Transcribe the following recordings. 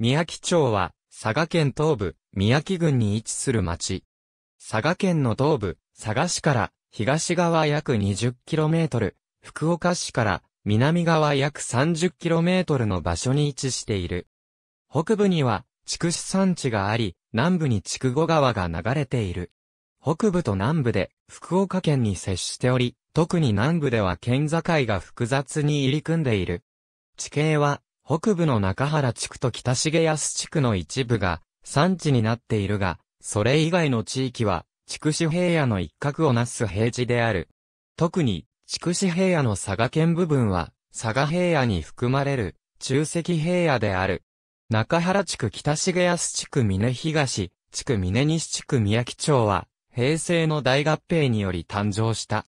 宮城町は、佐賀県東部、宮城郡に位置する町。佐賀県の東部、佐賀市から東側約 20km、福岡市から南側約 30km の場所に位置している。北部には、筑紫山地があり、南部に筑後川が流れている。北部と南部で福岡県に接しており、特に南部では県境が複雑に入り組んでいる。地形は北部の中原地区と北重安地区の一部が産地になっているが、それ以外の地域は、筑紫平野の一角をなす平地である。特に、筑紫平野の佐賀県部分は、佐賀平野に含まれる、中石平野である。中原地区北重安地区峰東、地区峰西地区宮城町は、平成の大合併により誕生した。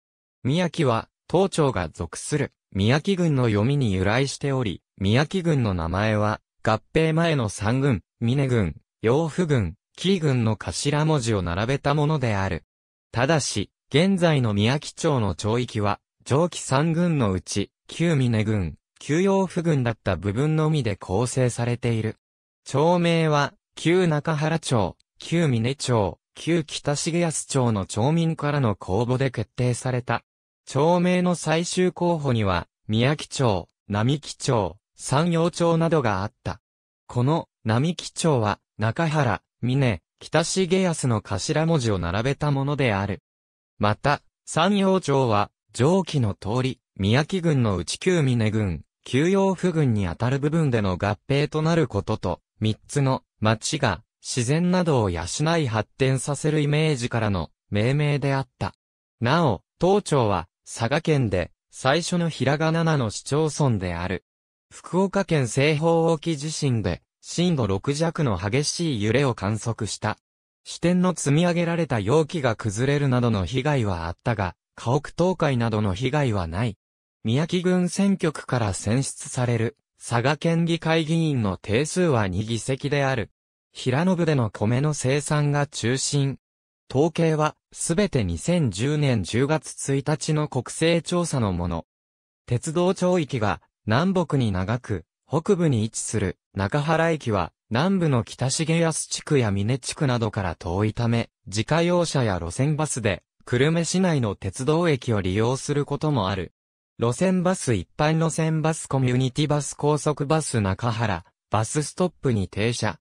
宮城は、東町が属する宮城郡の読みに由来しており、宮城郡の名前は、合併前の三郡、峰郡、洋布郡、紀伊郡の頭文字を並べたものである。ただし、現在の宮城町の町域は、上記三郡のうち、旧峰郡、旧洋布郡だった部分のみで構成されている。町名は、旧中原町、旧峰町、旧北重安町の町民からの公募で決定された町名の最終候補には、宮城町、並木町、山陽町などがあった。この、並木町は、中原、峰、北重康の頭文字を並べたものである。また、山陽町は、上記の通り、宮城郡の内旧峰郡、旧陽府郡にあたる部分での合併となることと、三つの町が自然などを養い発展させるイメージからの命名であった。なお、当庁は佐賀県で最初のひらがななの市町村である。福岡県西方沖地震で震度6弱の激しい揺れを観測した。支店の積み上げられた容器が崩れるなどの被害はあったが、家屋倒壊などの被害はない。宮城郡選挙区から選出される佐賀県議会議員の定数は2議席である。平野部での米の生産が中心、統計は、すべて2010年10月1日の国勢調査のもの。鉄道庁域が、南北に長く、北部に位置する、中原駅は、南部の北重安地区や峰地区などから遠いため、自家用車や路線バスで、久留米市内の鉄道駅を利用することもある。路線バス一般路線バスコミュニティバス高速バス中原、バスストップに停車。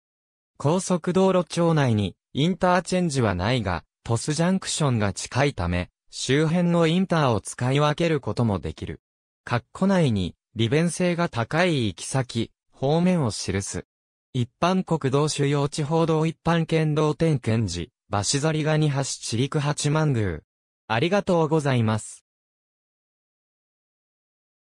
高速道路町内にインターチェンジはないが、トスジャンクションが近いため、周辺のインターを使い分けることもできる。括弧内に、利便性が高い行き先、方面を記す。一般国道主要地方道一般県道点検寺、バシザリガニ橋地陸八万宮。ありがとうございます。